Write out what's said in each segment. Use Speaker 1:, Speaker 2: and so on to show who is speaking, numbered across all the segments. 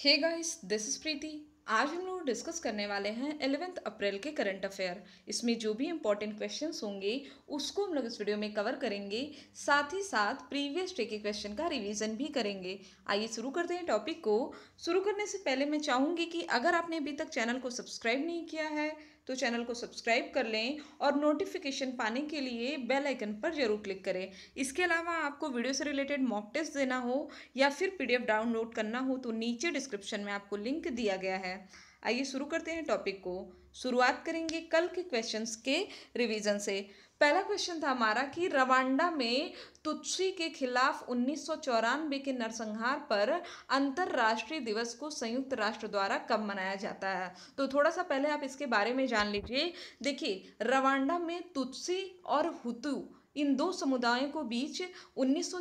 Speaker 1: hey guys this is Preeti आज हम लोग डिस्कस करने वाले हैं एलेवेंथ अप्रैल के करंट अफेयर इसमें जो भी इंपॉर्टेंट क्वेश्चंस होंगे उसको हम लोग इस वीडियो में कवर करेंगे साथ ही साथ प्रीवियस डे के क्वेश्चन का रिवीजन भी करेंगे आइए शुरू करते हैं टॉपिक को शुरू करने से पहले मैं चाहूँगी कि अगर आपने अभी तक चैनल को सब्सक्राइब नहीं किया है तो चैनल को सब्सक्राइब कर लें और नोटिफिकेशन पाने के लिए बेल आइकन पर जरूर क्लिक करें इसके अलावा आपको वीडियो से रिलेटेड मॉक टेस्ट देना हो या फिर पीडीएफ डाउनलोड करना हो तो नीचे डिस्क्रिप्शन में आपको लिंक दिया गया है आइए शुरू करते हैं टॉपिक को शुरुआत करेंगे कल के क्वेश्चंस के रिवीजन से पहला क्वेश्चन था हमारा कि रवांडा में तुत्सी के खिलाफ उन्नीस के नरसंहार पर अंतर्राष्ट्रीय दिवस को संयुक्त राष्ट्र द्वारा कब मनाया जाता है तो थोड़ा सा पहले आप इसके बारे में जान लीजिए देखिए रवांडा में तुत्सी और हुतु इन दो समुदायों को बीच उन्नीस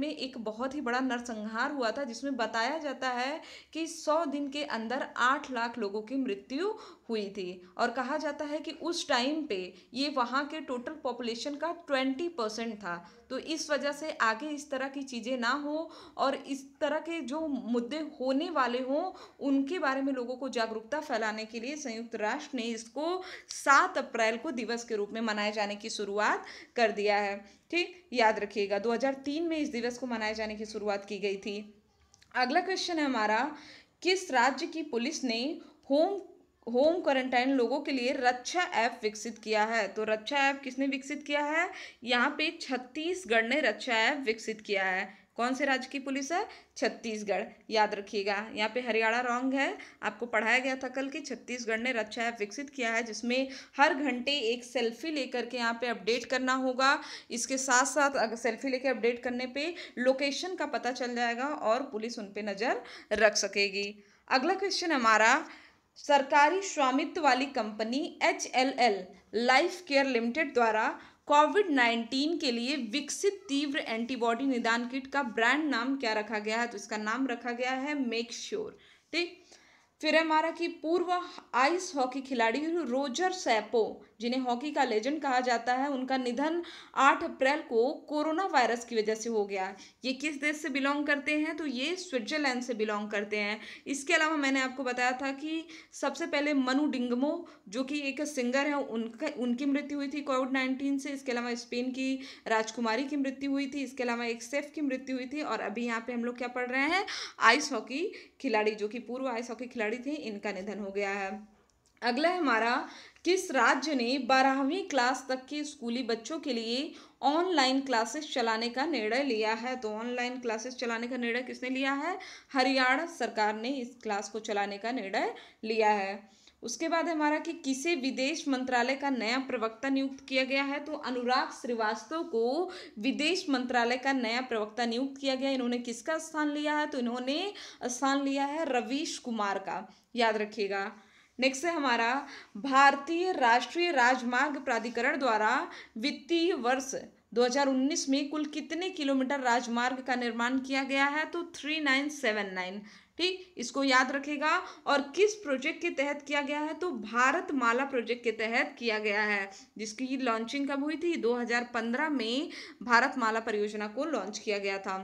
Speaker 1: में एक बहुत ही बड़ा नरसंहार हुआ था जिसमें बताया जाता है कि सौ दिन के अंदर आठ लाख लोगों की मृत्यु हुई थी और कहा जाता है कि उस टाइम पे ये वहाँ के टोटल पॉपुलेशन का ट्वेंटी परसेंट था तो इस वजह से आगे इस तरह की चीज़ें ना हो और इस तरह के जो मुद्दे होने वाले हों उनके बारे में लोगों को जागरूकता फैलाने के लिए संयुक्त राष्ट्र ने इसको सात अप्रैल को दिवस के रूप में मनाए जाने की शुरुआत कर दिया है ठीक याद रखिएगा 2003 में इस दिवस को मनाए जाने की शुरुआत की गई थी अगला क्वेश्चन है हमारा किस राज्य की पुलिस ने होम होम क्वारंटाइन लोगों के लिए रक्षा ऐप विकसित किया है तो रक्षा ऐप किसने विकसित किया है यहाँ पे छत्तीसगढ़ ने रक्षा ऐप विकसित किया है कौन से राज्य की पुलिस है छत्तीसगढ़ याद रखिएगा यहाँ पे हरियाणा रॉन्ग है आपको पढ़ाया गया था कल कि छत्तीसगढ़ ने रक्षा ऐप विकसित किया है जिसमें हर घंटे एक सेल्फी लेकर के यहाँ पे अपडेट करना होगा इसके साथ साथ अगर सेल्फी लेकर अपडेट करने पे लोकेशन का पता चल जाएगा और पुलिस उन पर नज़र रख सकेगी अगला क्वेश्चन हमारा सरकारी स्वामित्व वाली company H L L life care limited द्वारा कोविड नाइन्टीन के लिए विकसित तीव्र एंटीबॉडी निदान किट का ब्रांड नाम क्या रखा गया है तो इसका नाम रखा गया है मेक श्योर ठीक फिर हमारा कि पूर्व आइस हॉकी खिलाड़ी रोजर सैपो जिन्हें हॉकी का लेजेंड कहा जाता है उनका निधन 8 अप्रैल को कोरोना वायरस की वजह से हो गया ये किस देश से बिलोंग करते हैं तो ये स्विट्जरलैंड से बिलोंग करते हैं इसके अलावा मैंने आपको बताया था कि सबसे पहले मनु डिंगमो जो कि एक सिंगर है उनका उनकी मृत्यु हुई थी कोविड नाइन्टीन से इसके अलावा स्पेन की राजकुमारी की मृत्यु हुई थी इसके अलावा एक सेफ की मृत्यु हुई थी और अभी यहाँ पर हम लोग क्या पढ़ रहे हैं आइस हॉकी खिलाड़ी जो कि पूर्व आइस हॉकी खिलाड़ी थे इनका निधन हो गया है अगला हमारा किस राज्य ने बारहवीं क्लास तक के स्कूली बच्चों के लिए ऑनलाइन क्लासेस चलाने का निर्णय लिया है तो ऑनलाइन क्लासेस चलाने का निर्णय किसने लिया है हरियाणा सरकार ने इस क्लास को चलाने का निर्णय लिया है उसके बाद हमारा कि किसे विदेश मंत्रालय का नया प्रवक्ता नियुक्त किया गया है तो अनुराग श्रीवास्तव को विदेश मंत्रालय का नया प्रवक्ता नियुक्त किया गया इन्होंने किसका स्थान लिया है तो इन्होंने स्थान लिया है रवीश कुमार का याद रखिएगा नेक्स्ट है हमारा भारतीय राष्ट्रीय राजमार्ग प्राधिकरण द्वारा वित्तीय वर्ष 2019 में कुल कितने किलोमीटर राजमार्ग का निर्माण किया गया है तो 3979 ठीक इसको याद रखेगा और किस प्रोजेक्ट के तहत किया गया है तो भारत माला प्रोजेक्ट के तहत किया गया है जिसकी लॉन्चिंग कब हुई थी 2015 में भारत माला परियोजना को लॉन्च किया गया था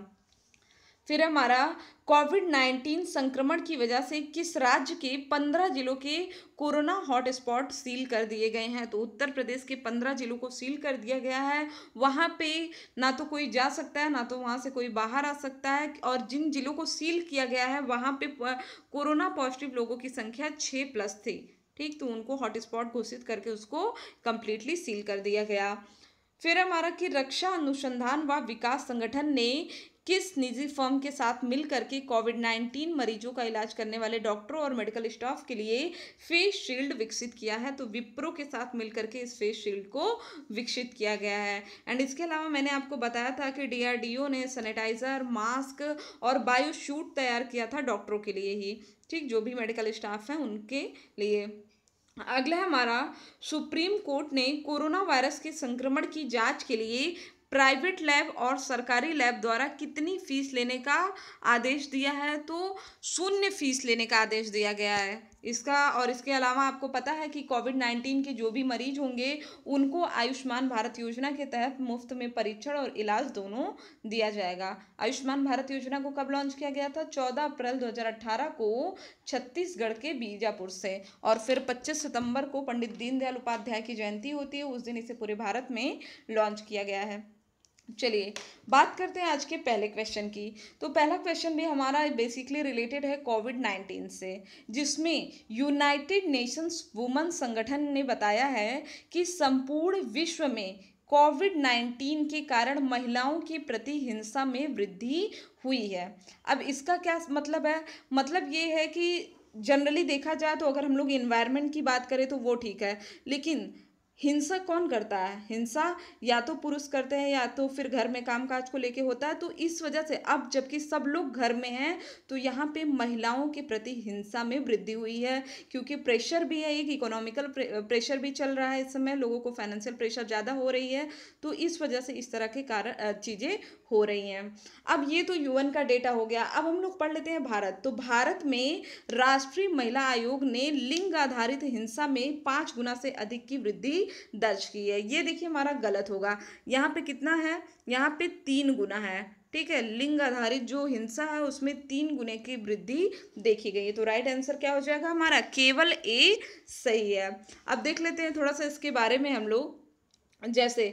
Speaker 1: फिर हमारा कोविड नाइन्टीन संक्रमण की वजह से किस राज्य के पंद्रह जिलों के कोरोना हॉटस्पॉट सील कर दिए गए हैं तो उत्तर प्रदेश के पंद्रह जिलों को सील कर दिया गया है वहाँ पे ना तो कोई जा सकता है ना तो वहाँ से कोई बाहर आ सकता है और जिन जिलों को सील किया गया है वहाँ पे कोरोना पॉजिटिव लोगों की संख्या छः प्लस थी ठीक तो उनको हॉटस्पॉट घोषित करके उसको कम्प्लीटली सील कर दिया गया फिर हमारा कि रक्षा अनुसंधान व विकास संगठन ने किस निजी फर्म के साथ मिल करके कोविड नाइन्टीन मरीजों का इलाज करने वाले डॉक्टरों और मेडिकल स्टाफ के लिए फेस शील्ड विकसित किया है तो विप्रो के साथ मिल करके इस फेस शील्ड को विकसित किया गया है एंड इसके अलावा मैंने आपको बताया था कि डी ने सैनिटाइजर मास्क और बायो शूट तैयार किया था डॉक्टरों के लिए ही ठीक जो भी मेडिकल स्टाफ हैं उनके लिए अगला हमारा सुप्रीम कोर्ट ने कोरोना वायरस के संक्रमण की जांच के लिए प्राइवेट लैब और सरकारी लैब द्वारा कितनी फीस लेने का आदेश दिया है तो शून्य फीस लेने का आदेश दिया गया है इसका और इसके अलावा आपको पता है कि कोविड नाइन्टीन के जो भी मरीज होंगे उनको आयुष्मान भारत योजना के तहत मुफ्त में परीक्षण और इलाज दोनों दिया जाएगा आयुष्मान भारत योजना को कब लॉन्च किया गया था चौदह अप्रैल दो को छत्तीसगढ़ के बीजापुर से और फिर पच्चीस सितंबर को पंडित दीनदयाल उपाध्याय की जयंती होती है उस दिन इसे पूरे भारत में लॉन्च किया गया है चलिए बात करते हैं आज के पहले क्वेश्चन की तो पहला क्वेश्चन भी हमारा बेसिकली रिलेटेड है कोविड नाइन्टीन से जिसमें यूनाइटेड नेशंस वुमन संगठन ने बताया है कि संपूर्ण विश्व में कोविड नाइन्टीन के कारण महिलाओं के प्रति हिंसा में वृद्धि हुई है अब इसका क्या मतलब है मतलब ये है कि जनरली देखा जाए तो अगर हम लोग इन्वायरमेंट की बात करें तो वो ठीक है लेकिन हिंसा कौन करता है हिंसा या तो पुरुष करते हैं या तो फिर घर में कामकाज को लेके होता है तो इस वजह से अब जबकि सब लोग घर में हैं तो यहाँ पे महिलाओं के प्रति हिंसा में वृद्धि हुई है क्योंकि प्रेशर भी है एक इकोनॉमिकल प्रेशर भी चल रहा है इस समय लोगों को फाइनेंशियल प्रेशर ज़्यादा हो रही है तो इस वजह से इस तरह के कारण चीज़ें हो रही हैं अब ये तो यूएन का डेटा हो गया अब हम लोग पढ़ लेते हैं भारत तो भारत में राष्ट्रीय महिला आयोग ने लिंग आधारित हिंसा में पाँच गुना से अधिक की वृद्धि दर्ज की है ये देखिए हमारा गलत होगा यहाँ पे कितना है यहाँ पे तीन गुना है ठीक है लिंग आधारित जो हिंसा है उसमें तीन गुने की वृद्धि देखी गई है तो राइट आंसर क्या हो जाएगा हमारा केवल ए सही है अब देख लेते हैं थोड़ा सा इसके बारे में हम लोग जैसे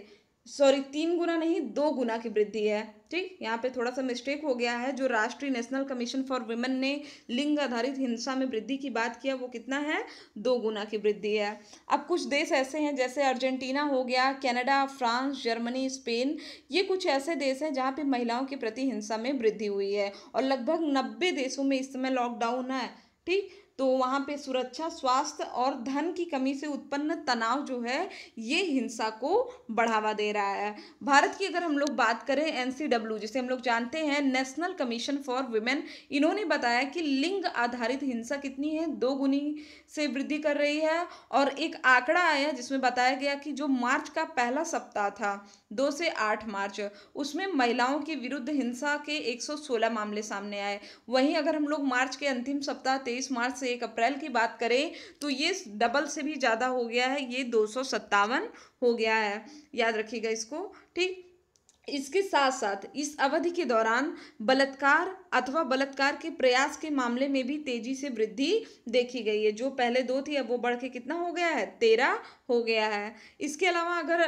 Speaker 1: सॉरी तीन गुना नहीं दो गुना की वृद्धि है ठीक यहाँ पे थोड़ा सा मिस्टेक हो गया है जो राष्ट्रीय नेशनल कमीशन फॉर वुमेन ने लिंग आधारित हिंसा में वृद्धि की बात किया वो कितना है दो गुना की वृद्धि है अब कुछ देश ऐसे हैं जैसे अर्जेंटीना हो गया कनाडा फ्रांस जर्मनी स्पेन ये कुछ ऐसे देश हैं जहाँ पर महिलाओं के प्रति हिंसा में वृद्धि हुई है और लगभग नब्बे देशों में इस समय लॉकडाउन है ठीक तो वहाँ पे सुरक्षा स्वास्थ्य और धन की कमी से उत्पन्न तनाव जो है ये हिंसा को बढ़ावा दे रहा है भारत की अगर हम लोग बात करें एन जिसे हम लोग जानते हैं नेशनल कमीशन फॉर वुमेन इन्होंने बताया कि लिंग आधारित हिंसा कितनी है दो गुनी से वृद्धि कर रही है और एक आंकड़ा आया जिसमें बताया गया कि जो मार्च का पहला सप्ताह था दो से आठ मार्च उसमें महिलाओं के विरुद्ध हिंसा के एक मामले सामने आए वहीं अगर हम लोग मार्च के अंतिम सप्ताह तेईस मार्च से एक अप्रैल की बात करें तो ये डबल से भी ज़्यादा हो गया है ये दो हो गया है याद रखिएगा इसको ठीक इसके साथ साथ इस अवधि के दौरान बलात्कार अथवा बलात्कार के प्रयास के मामले में भी तेजी से वृद्धि देखी गई है जो पहले दो थी अब वो बढ़ के कितना हो गया है तेरह हो गया है इसके अलावा अगर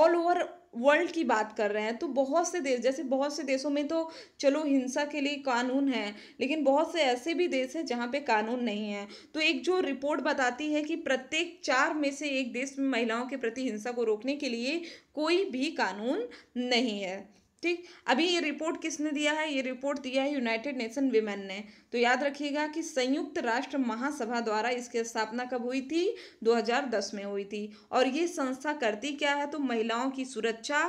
Speaker 1: ऑल ओवर वर्ल्ड की बात कर रहे हैं तो बहुत से देश जैसे बहुत से देशों में तो चलो हिंसा के लिए कानून है लेकिन बहुत से ऐसे भी देश हैं जहाँ पे कानून नहीं है तो एक जो रिपोर्ट बताती है कि प्रत्येक चार में से एक देश में महिलाओं के प्रति हिंसा को रोकने के लिए कोई भी कानून नहीं है ठीक अभी ये रिपोर्ट किसने दिया है ये रिपोर्ट दिया है यूनाइटेड नेशन विमेन ने तो याद रखिएगा कि संयुक्त राष्ट्र महासभा द्वारा इसकी स्थापना कब हुई थी 2010 में हुई थी और ये संस्था करती क्या है तो महिलाओं की सुरक्षा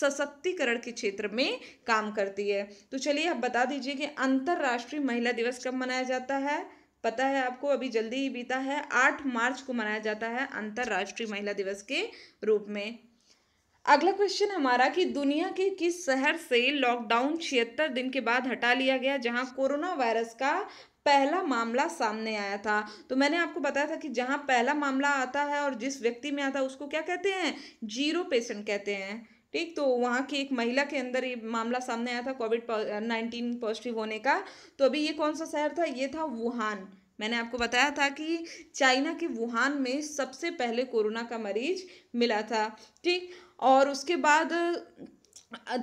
Speaker 1: सशक्तिकरण के क्षेत्र में काम करती है तो चलिए आप बता दीजिए कि अंतर्राष्ट्रीय महिला दिवस कब मनाया जाता है पता है आपको अभी जल्दी ही बीता है आठ मार्च को मनाया जाता है अंतर्राष्ट्रीय महिला दिवस के रूप में अगला क्वेश्चन हमारा कि दुनिया के किस शहर से लॉकडाउन छिहत्तर दिन के बाद हटा लिया गया जहां कोरोना वायरस का पहला मामला सामने आया था तो मैंने आपको बताया था कि जहां पहला मामला आता है और जिस व्यक्ति में आता है उसको क्या कहते हैं जीरो पेशेंट कहते हैं ठीक तो वहाँ की एक महिला के अंदर ये मामला सामने आया था कोविड नाइन्टीन पॉजिटिव होने का तो अभी ये कौन सा शहर था ये था वुहान मैंने आपको बताया था कि चाइना के वुहान में सबसे पहले कोरोना का मरीज मिला था ठीक और उसके बाद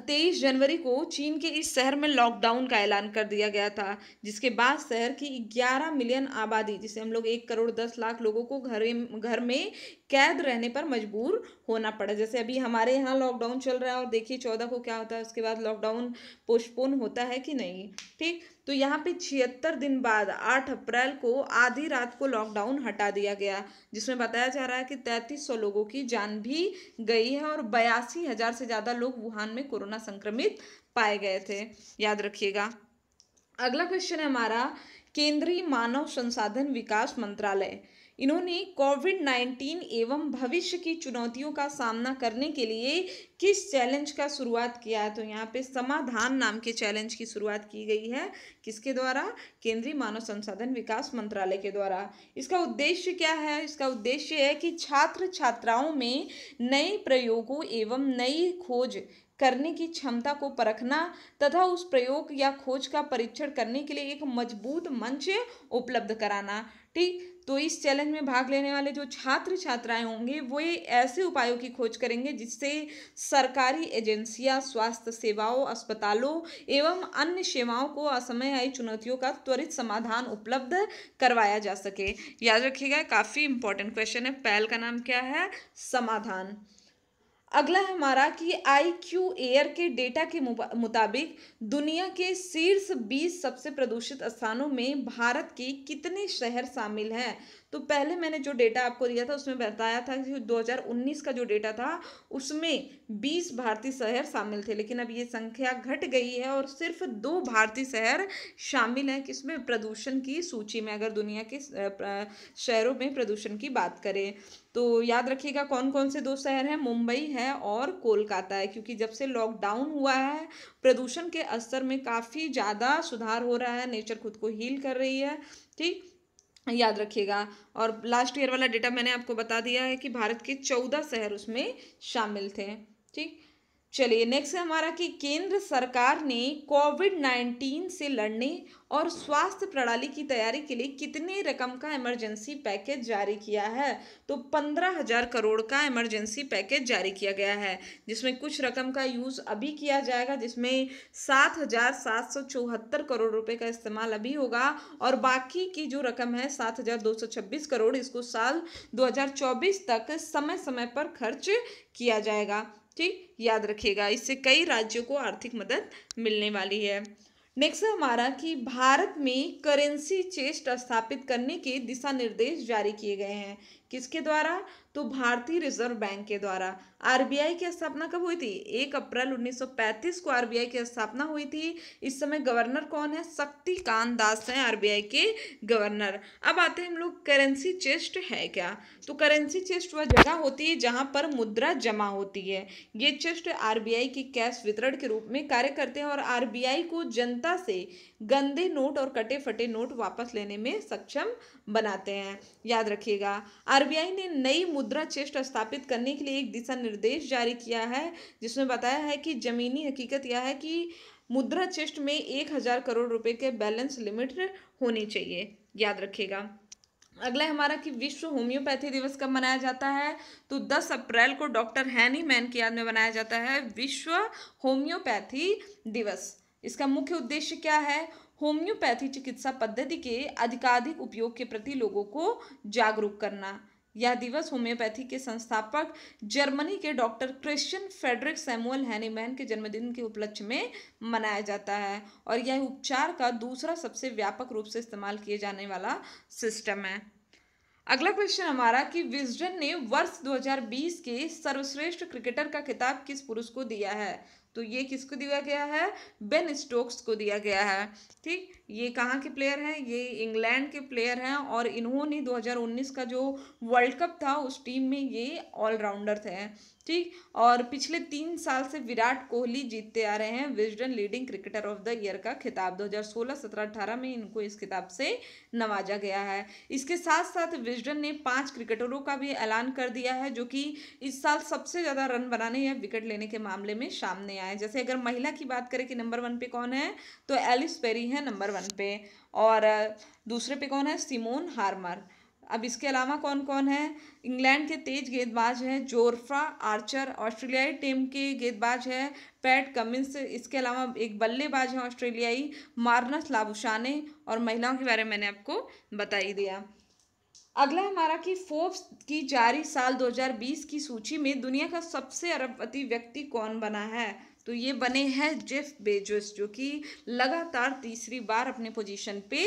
Speaker 1: तेईस जनवरी को चीन के इस शहर में लॉकडाउन का ऐलान कर दिया गया था जिसके बाद शहर की ग्यारह मिलियन आबादी जिसे हम लोग एक करोड़ दस लाख लोगों को घर घर में कैद रहने पर मजबूर होना पड़ा जैसे अभी हमारे यहाँ लॉकडाउन चल रहा है और देखिए चौदह को क्या होता है उसके बाद लॉकडाउन पोस्टपोन होता है कि नहीं ठीक तो यहाँ पे छिहत्तर दिन बाद आठ अप्रैल को आधी रात को लॉकडाउन हटा दिया गया जिसमें बताया जा रहा है कि तैंतीस सौ लोगों की जान भी गई है और बयासी हज़ार से ज़्यादा लोग वुहान में कोरोना संक्रमित पाए गए थे याद रखिएगा अगला क्वेश्चन है हमारा केंद्रीय मानव संसाधन विकास मंत्रालय इन्होंने कोविड नाइन्टीन एवं भविष्य की चुनौतियों का सामना करने के लिए किस चैलेंज का शुरुआत किया है तो यहाँ पे समाधान नाम के चैलेंज की शुरुआत की गई है किसके द्वारा केंद्रीय मानव संसाधन विकास मंत्रालय के द्वारा इसका उद्देश्य क्या है इसका उद्देश्य है कि छात्र छात्राओं में नए प्रयोगों एवं नई खोज करने की क्षमता को परखना तथा उस प्रयोग या खोज का परीक्षण करने के लिए एक मजबूत मंच उपलब्ध कराना ठीक तो इस चैलेंज में भाग लेने वाले जो छात्र छात्राएं होंगे वो ये ऐसे उपायों की खोज करेंगे जिससे सरकारी एजेंसियां स्वास्थ्य सेवाओं अस्पतालों एवं अन्य सेवाओं को असमय आई चुनौतियों का त्वरित समाधान उपलब्ध करवाया जा सके याद रखिएगा काफ़ी इंपॉर्टेंट क्वेश्चन है पहल का नाम क्या है समाधान अगला हमारा कि आई क्यू एयर के डेटा के मुताबिक दुनिया के शीर्ष 20 सबसे प्रदूषित स्थानों में भारत के कितने शहर शामिल हैं तो पहले मैंने जो डेटा आपको दिया था उसमें बताया था कि 2019 का जो डेटा था उसमें 20 भारतीय शहर शामिल थे लेकिन अब ये संख्या घट गई है और सिर्फ दो भारतीय शहर शामिल हैं किसमें प्रदूषण की सूची में अगर दुनिया के शहरों में प्रदूषण की बात करें तो याद रखिएगा कौन कौन से दो शहर हैं मुंबई है और कोलकाता है क्योंकि जब से लॉकडाउन हुआ है प्रदूषण के स्तर में काफ़ी ज़्यादा सुधार हो रहा है नेचर खुद को हील कर रही है ठीक याद रखिएगा और लास्ट ईयर वाला डेटा मैंने आपको बता दिया है कि भारत के चौदह शहर उसमें शामिल थे ठीक चलिए नेक्स्ट है हमारा कि केंद्र सरकार ने कोविड नाइन्टीन से लड़ने और स्वास्थ्य प्रणाली की तैयारी के लिए कितने रकम का इमरजेंसी पैकेज जारी किया है तो पंद्रह हजार करोड़ का इमरजेंसी पैकेज जारी किया गया है जिसमें कुछ रकम का यूज़ अभी किया जाएगा जिसमें सात हजार सात सौ चौहत्तर करोड़ रुपए का इस्तेमाल अभी होगा और बाकी की जो रकम है सात हजार दो सौ छब्बीस करोड़ इसको साल दो हजार चौबीस तक समय समय पर खर्च किया जाएगा ठीक याद रखिएगा इससे कई राज्यों को आर्थिक मदद मिलने वाली है नेक्स्ट है हमारा कि भारत में करेंसी चेस्ट स्थापित करने के दिशा निर्देश जारी किए गए हैं किसके द्वारा तो भारतीय रिजर्व बैंक के द्वारा आरबीआई की स्थापना कब हुई थी एक अप्रैल 1935 को आरबीआई की स्थापना हुई थी इस समय गवर्नर कौन है शक्तिकांत दास हैं आरबीआई के गवर्नर अब आते हैं हम लोग करेंसी चेस्ट है क्या तो करेंसी चेस्ट वह जगह होती है जहाँ पर मुद्रा जमा होती है ये चेस्ट आर के कैश वितरण के रूप में कार्य करते हैं और आर को जनता जनता से गंदे नोट और कटे फटे नोट वापस लेने में सक्षम बनाते हैं याद रखिएगा आरबीआई ने नई मुद्रा चेस्ट स्थापित करने के लिए एक दिशा निर्देश जारी किया है जिसमें बताया है कि जमीनी हकीकत यह है कि मुद्रा चेस्ट में एक हज़ार करोड़ रुपए के बैलेंस लिमिट होनी चाहिए याद रखिएगा अगला हमारा कि विश्व होम्योपैथी दिवस कब मनाया जाता है तो 10 अप्रैल को डॉक्टर हैनी मैन की याद में मनाया जाता है विश्व होम्योपैथी दिवस इसका मुख्य उद्देश्य क्या है होम्योपैथी चिकित्सा पद्धति के अधिकाधिक उपयोग के प्रति लोगों को जागरूक करना यह दिवस होम्योपैथी के संस्थापक जर्मनी के doctor Christian Friedrich Samuel Hahnemann के जन्मदिन के उपलक्ष्य में मनाया जाता है और यह उपचार का दूसरा सबसे व्यापक रूप से इस्तेमाल किए जाने वाला सिस्टम है अगला क्वेश्चन हमारा कि विजडन ने वर्ष 2020 के सर्वश्रेष्ठ क्रिकेटर का खिताब किस पुरुष को दिया है तो ये किसको दिया गया है बेन स्टोक्स को दिया गया है ठीक ये कहाँ के प्लेयर हैं ये इंग्लैंड के प्लेयर हैं और इन्होंने 2019 का जो वर्ल्ड कप था उस टीम में ये ऑलराउंडर थे ठीक और पिछले तीन साल से विराट कोहली जीतते आ रहे हैं Wisden leading cricketer of the year का खिताब 2016, 17, 18 में इनको इस खिताब से नवाजा गया है इसके साथ साथ विजडन ने पांच क्रिकेटरों का भी ऐलान कर दिया है जो कि इस साल सबसे ज़्यादा रन बनाने या विकेट लेने के मामले में सामने आए जैसे अगर महिला की बात करें कि नंबर वन पे कौन है तो एलिस पेरी है नंबर वन पे और दूसरे पे कौन है सिमोन हार्मर अब इसके अलावा कौन कौन है इंग्लैंड के तेज गेंदबाज हैं जोरफ्रा आर्चर ऑस्ट्रेलियाई टीम के गेंदबाज है पैट कमिंस इसके अलावा एक बल्लेबाज हैं ऑस्ट्रेलियाई मार्नस लाबुशाने और महिलाओं के बारे में मैंने आपको बता ही दिया अगला हमारा कि फोर्ब्स की जारी साल 2020 की सूची में दुनिया का सबसे अरबपति व्यक्ति कौन बना है तो ये बने हैं जेफ बेजोस जो कि लगातार तीसरी बार अपने पोजीशन पे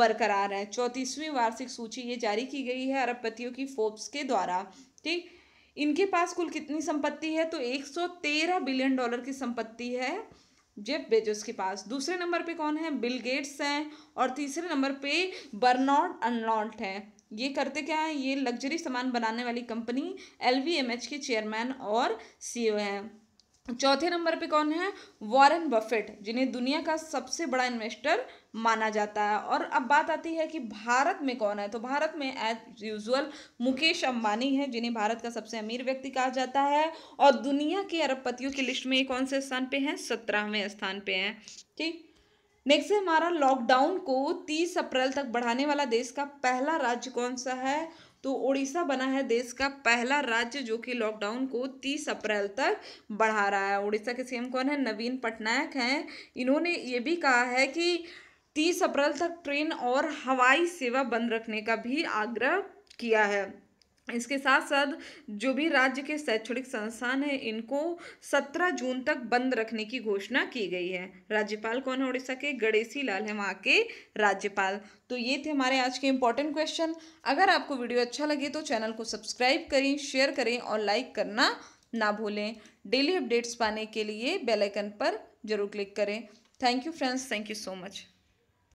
Speaker 1: बरकरार है चौंतीसवीं वार्षिक सूची ये जारी की गई है अरबपतियों की फोर्ब्स के द्वारा ठीक इनके पास कुल कितनी संपत्ति है तो 113 बिलियन डॉलर की संपत्ति है जेफ बेजोस के पास दूसरे नंबर पे कौन है बिल गेट्स हैं और तीसरे नंबर पे बर्नॉड अनलॉन्ट हैं ये करते क्या है ये लग्जरी सामान बनाने वाली कंपनी एल के चेयरमैन और सी हैं चौथे नंबर पे कौन है वॉरेन बफेट जिन्हें दुनिया का सबसे बड़ा इन्वेस्टर माना जाता है और अब बात आती है कि भारत में कौन है तो भारत में एज यूजुअल मुकेश अंबानी है जिन्हें भारत का सबसे अमीर व्यक्ति कहा जाता है और दुनिया के अरबपतियों की लिस्ट में कौन से स्थान पे हैं सत्रहवें स्थान पे हैं ठीक नेक्स्ट है हमारा लॉकडाउन को तीस अप्रैल तक बढ़ाने वाला देश का पहला राज्य कौन सा है तो उड़ीसा बना है देश का पहला राज्य जो कि लॉकडाउन को तीस अप्रैल तक बढ़ा रहा है उड़ीसा के सीएम कौन है नवीन पटनायक हैं इन्होंने ये भी कहा है कि तीस अप्रैल तक ट्रेन और हवाई सेवा बंद रखने का भी आग्रह किया है इसके साथ साथ जो भी राज्य के शैक्षणिक संस्थान हैं इनको 17 जून तक बंद रखने की घोषणा की गई है राज्यपाल कौन है उड़ीसा के गणेशी लाल है वहाँ के राज्यपाल तो ये थे हमारे आज के इम्पोर्टेंट क्वेश्चन अगर आपको वीडियो अच्छा लगे तो चैनल को सब्सक्राइब करें शेयर करें और लाइक करना ना भूलें डेली अपडेट्स पाने के लिए बेलाइकन पर जरूर क्लिक करें thank you friends thank you so much